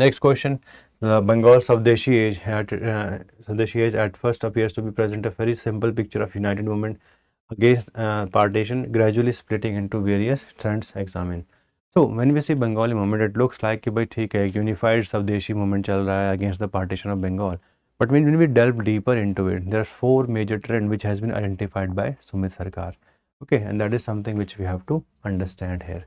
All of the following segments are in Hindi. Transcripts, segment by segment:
Next question, the uh, Bengal Savdeshi age, at, uh, age at first appears to be present a very simple picture of united movement against uh, partition gradually splitting into various trends examined. So when we see Bengali movement, it looks like कि भाई ठीक unified Savdeshi movement chal raha against the partition of Bengal. But when, when we delve deeper into it, there are four major trends which has been identified by Sumit Sarkar. Okay, and that is something which we have to understand here.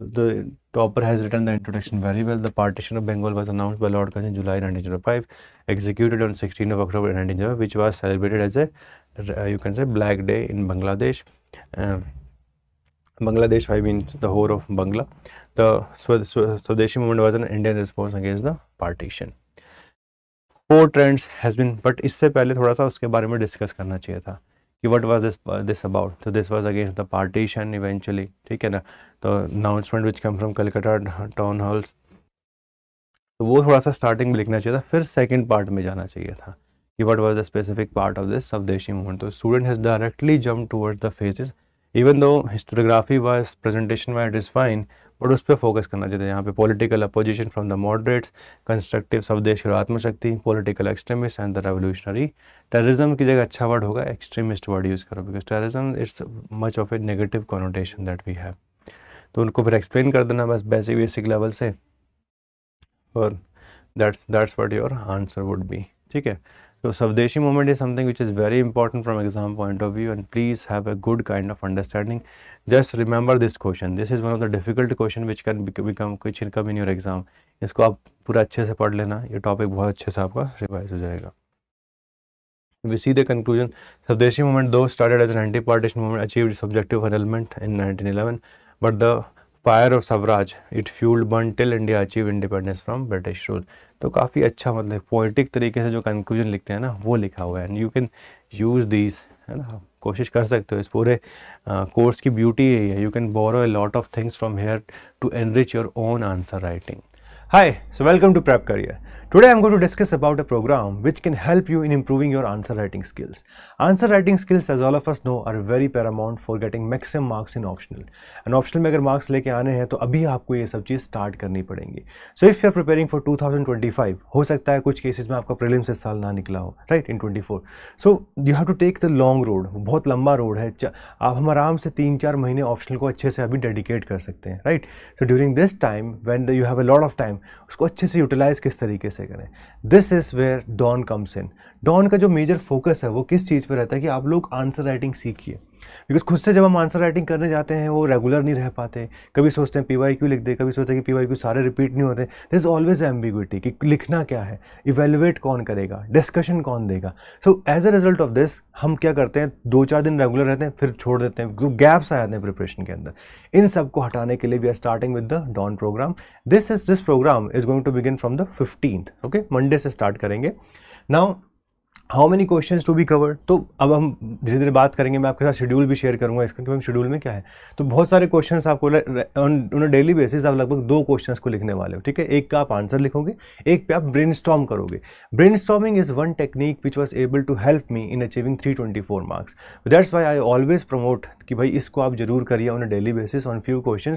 The topper has written the introduction very well. The partition of Bengal was announced by Lord Curzon in July 1905, executed on 16 of October 1905, which was celebrated as a uh, you can say black day in Bangladesh. Uh, Bangladesh, I mean the whole of Bangla. The Swadeshi movement was an Indian response against the partition. four trends has been but isse pehle thoda sa uske bare mein discuss karna chahiye tha कि what was this this about तो this was against the partition eventually ठीक है ना तो announcement which come from Calcutta town halls तो वो थोड़ा सा स्टार्टिंग में लिखना चाहिए था फिर सेकेंड पार्ट में जाना चाहिए था कि what was the specific part of this swadeshi movement तो student has directly jump toward the phases even though histography wise presentation wise it is fine but उस पर फोकस करना चाहिए यहाँ पे political opposition from the moderates constructive swadesh और atmashakti political extremist and the revolutionary terrorism की जगह अच्छा वर्ड होगा एक्सट्रीमिस्ट वर्ड यूज़ करो because terrorism it's much of a negative connotation that we have to उनको फिर एक्सप्लेन कर देना बस बेसिक बेसिक लेवल से और that's that's what your answer would be ठीक है So Savdeshi movement is something which is very important from exam point of view and please have a good kind of understanding. Just remember this question. This is one of the difficult question which can become question come in your exam. इसको आप पूरा अच्छे से पढ़ लेना ये टॉपिक बहुत अच्छे से आपका रिवाइज हो जाएगा We see the conclusion. Savdeshi movement though started as an anti-partition movement achieved subjective fulfillment in 1911 but the pyre of Swaraj it fuelled burn till India achieve independence from British rule तो काफ़ी अच्छा मतलब पोइटिक तरीके से जो कंक्लूजन लिखते हैं ना वो लिखा हुआ है and you can use these है ना कोशिश कर सकते हो इस पूरे कोर्स की ब्यूटी यही है you can borrow a lot of things from here to enrich your own answer writing hi so welcome to prep career Today I'm going to discuss about a program which can help you in improving your answer writing skills. Answer writing skills as all of us know are very paramount for getting maximum marks in optional. And optional if you have marks then you have to अभी आपको ये सब start करनी पड़ेंगी. So if you are preparing for 2025, हो सकता है कुछ cases में आपका prelims इस साल ना निकला हो, right in 24. So you have to take the long road. it's a very long road. You can dedicate तीन चार महीने optional को अच्छे से अभी dedicate कर सकते right? So during this time when you have a lot of time, उसको अच्छे से utilize किस तरीके से कैसे करें this is where dawn comes in dawn का जो मेजर फोकस है वो किस चीज़ पर रहता है कि आप लोग आंसर राइटिंग सीखिए बिकॉज खुद से जब हम आंसर राइटिंग करने जाते हैं वो रेगुलर नहीं रह पाते कभी सोचते हैं पी वाई क्यू लिख दे कभी सोचते हैं कि पी वाई क्यू सारे रिपीट नहीं होते दिस इज़ ऑलवेज एम्बिगुटी कि लिखना क्या है इवेलुएट कौन करेगा डिस्कशन कौन देगा so as a result of this हम क्या करते हैं दो चार दिन रेगुलर रहते हैं फिर छोड़ देते हैं जो गैप्स आ जाते हैं प्रिपरेशन के अंदर इन सब को हटाने के लिए we are starting with the dawn program this is this program is going to begin from the fifteenth okay Monday से स्टार्ट करेंगे now how many question to be cover तो अब हम धीरे धीरे बात करेंगे मैं आपके साथ शेड्यूल भी शेयर करूंगा इसका क्योंकि शेड्यूल में क्या है तो बहुत सारे क्वेश्चन आपको ऑन डेली बेसिस आप लगभग दो क्वेश्चन को लिखने वाले हो ठीक है एक का आप आंसर लिखोगे एक पे आप ब्रेन करोगे brain storming is one technique which was able to help me in achieving three twenty four marks that's why I always promote कि भाई इसको आप जरूर करिए on a daily basis on few question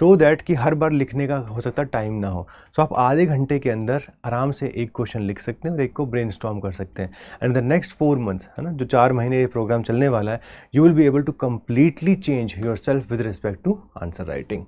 so that कि हर बार लिखने का हो सकता है टाइम ना हो सो so आप आधे घंटे के अंदर आराम से एक क्वेश्चन लिख सकते हैं और एक को ब्रेन कर सकते हैं and the next four months है ना जो चार महीने ये प्रोग्राम चलने वाला है you will be able to completely change yourself with respect to answer writing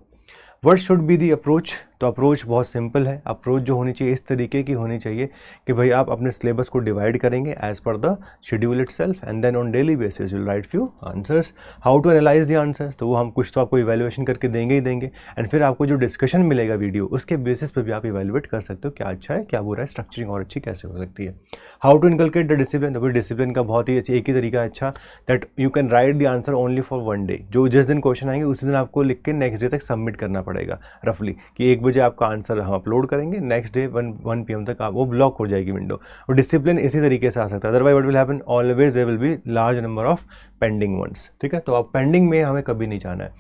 what should be the approach तो अप्रोच बहुत सिंपल है अप्रोच जो होनी चाहिए इस तरीके की होनी चाहिए कि भाई आप अपने सिलेबस को डिवाइड करेंगे as per the schedule itself and then on daily basis will write few answers how to analyse the answers तो वो हम कुछ तो आपको इवेल्युएशन करके देंगे ही देंगे एंड फिर आपको जो डिस्कशन मिलेगा वीडियो उसके बेसिस पर भी आप इवेल्युएट कर सकते हो क्या अच्छा है क्या बुरा है स्ट्रक्चरिंग और अच्छी कैसे हो सकती है how to inculcate the discipline तो डिसिप्लिन का बहुत ही अच्छा एक ही तरीका है अच्छा that you can write the answer only for one day जो जिस दिन क्वेश्चन आएंगे उसी दिन आपको लिख के नेक्स्ट डे तक सबमिट करना पड़ेगा रफली कि एक बजे आपका आंसर हम अपलोड करेंगे next day one one P तक आप वो ब्लॉक हो जाएगी विंडो और डिसिप्लिन इसी तरीके से आ सकता है otherwise what will happen always they will be large number of pending ones ठीक है तो आप पेंडिंग में हमें कभी नहीं जाना है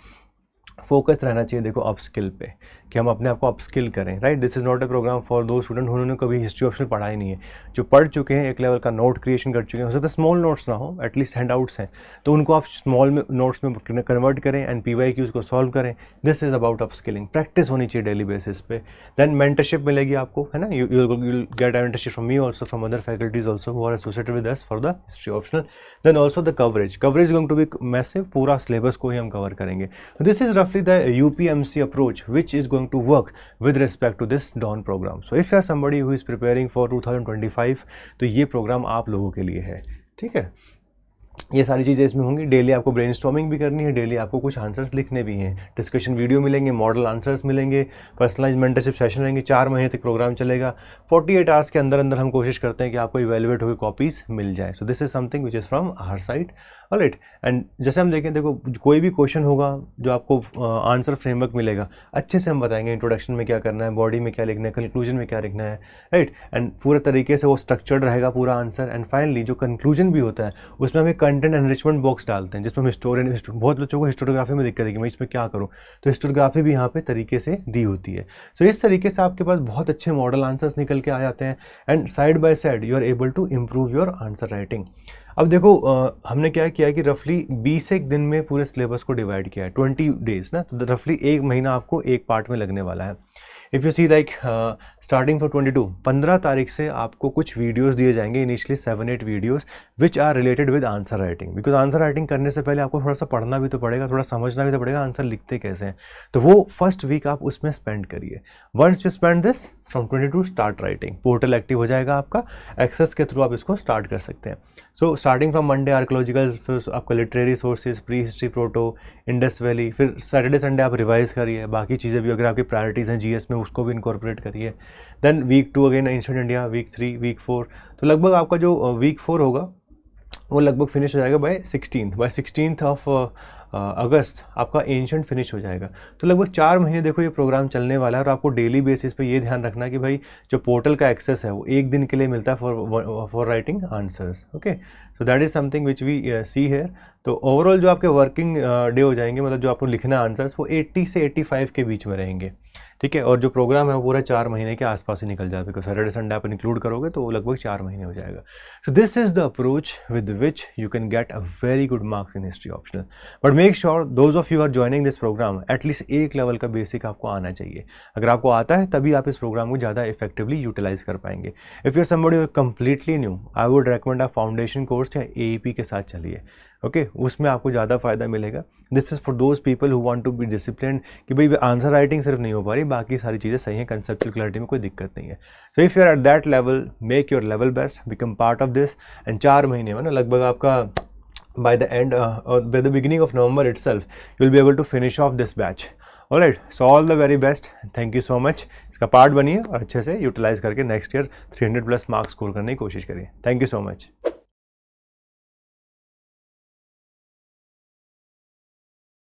फोकस रहना चाहिए देखो आप स्किल पे कि हम अपने आप को अपस्किल करें right this is not a program for दो स्टूडेंट उन्होंने कभी हिस्ट्री ऑप्शन पढ़ा ही नहीं है जो पढ़ चुके हैं एक लेवल का नोट क्रिएशन कर चुके हैं हो सकता है स्मॉल नोट्स ना हो एटलीस्ट हैंड आउट्स हैं तो उनको आप स्मॉल में नोट्स में कन्वर्ट करें एंड पी वाई क्यूज़ को सॉल्व करें this is about upskilling practice होनी चाहिए डेली बेसिस पे देन मेंटरशिप मिलेगी आपको है ना you you get mentorship from me also from other faculties also who are associated with us for the history optional then also the coverage coverage going to be massive पूरा सिलेबस को ही हम कवर करेंगे दिस इज रफली the U P M C approach which is going going to work with respect to this dawn program so if you are somebody who is preparing for 2025 तो ये प्रोग्राम आप लोगों के लिए है ठीक है ये सारी चीज़ें इसमें होंगी डेली आपको ब्रेन भी करनी है डेली आपको कुछ आंसर्स लिखने भी हैं डिस्कशन वीडियो मिलेंगे मॉडल आंसर्स मिलेंगे पर्सनलाइज मेंटरशिप सेशन रहेंगे चार महीने तक प्रोग्राम चलेगा 48 आवर्स के अंदर अंदर हम कोशिश करते हैं कि आपको इवेलुएट हुई कॉपीज़ मिल जाए so this is something which is from our side right and जैसे हम देखें देखो कोई भी क्वेश्चन होगा जो आपको आंसर फ्रेमवर्क मिलेगा अच्छे से हम बताएंगे इंट्रोडक्शन में क्या करना है बॉडी में क्या लिखना है कंक्लूजन में क्या लिखना है राइट एंड पूरे तरीके से वो स्ट्रक्चर्ड रहेगा पूरा आंसर एंड फाइनली जो कंक्लूजन भी होता है उसमें हमें कंटेंट एनरिचमेंट बॉक्स डालते हैं जिसमें हम हिस्टोरियन बहुत बच्चों को हिस्टोग्राफी में दिक्कत है कि मैं इसमें क्या करूँ तो हिस्टोग्राफी भी यहाँ पे तरीके से दी होती है सो so, इस तरीके से आपके पास बहुत अच्छे मॉडल आंसर्स निकल के आ जाते हैं and side by side you are able to improve your answer writing अब देखो आ, हमने क्या किया कि रफली बीस एक दिन में पूरे सिलेबस को डिवाइड किया है ट्वेंटी डेज ना तो रफली एक महीना आपको एक पार्ट में लगने वाला है if you see like starting for 22 15 तारीख से आपको कुछ वीडियोस दिए जाएंगे initially seven eight videos which are related with answer writing because answer writing करने से पहले आपको थोड़ा सा पढ़ना भी तो पड़ेगा थोड़ा समझना भी तो पड़ेगा आंसर लिखते कैसे हैं तो वो फर्स्ट वीक आप उसमें स्पेंड करिए once you spend this from 22 start writing portal active हो जाएगा आपका एक्सेस के थ्रू आप इसको स्टार्ट कर सकते हैं so starting from Monday archaeological फिर आपका literary sources prehistory proto Indus valley फिर सैटरडे संडे आप रिवाइज करिए बाकी चीज़ें भी अगर आपकी प्रायोरिटीज़ हैं एस में उसको भी इंकॉर्पोरेट करिए then week two again ancient India week three week four तो लगभग आपका जो वीक uh, फोर होगा वो लगभग फिनिश हो जाएगा by sixteen by sixteen of August आपका एंशंट फिनिश हो जाएगा तो लगभग चार महीने देखो ये प्रोग्राम चलने वाला है और आपको डेली बेसिस पे ये ध्यान रखना कि भाई जो पोर्टल का एक्सेस है वो एक दिन के लिए मिलता है for for writing answers okay so that is something which we see here तो ओवरऑल जो आपके वर्किंग डे uh, हो जाएंगे मतलब जो आपको लिखना आंसर्स वो 80 से 85 के बीच में रहेंगे ठीक है और जो प्रोग्राम है वो पूरा चार महीने के आसपास ही निकल जाता है सैटरडे संडे आप इंक्लूड करोगे तो वो लगभग चार महीने हो जाएगा so this is the approach with which you can get a very good marks in history optional but make sure those of you are joining this program at least एक लेवल का बेसिक आपको आना चाहिए अगर आपको आता है तभी आप इस प्रोग्राम को ज़्यादा इफेक्टिवली यूटिलाइज कर पाएंगे if you're somebody completely new I would recommend a foundation course या ए के साथ चलिए ओके okay, उसमें आपको ज़्यादा फ़ायदा मिलेगा this is for those people who want to be discipline कि भाई आंसर राइटिंग सिर्फ नहीं हो पा रही बाकी सारी चीज़ें सही हैं कंसेप्चुअल क्लैरिटी में कोई दिक्कत नहीं है so if you are at that level make your level best become part of this and चार महीने में ना लगभग आपका by the end uh, or by the beginning of November itself you'll be able to finish off this batch alright so all the very best thank you so much इसका पार्ट बनिए और अच्छे से यूटिलाइज करके next year 300 plus marks score करने की कोशिश करिए थैंक यू सो मच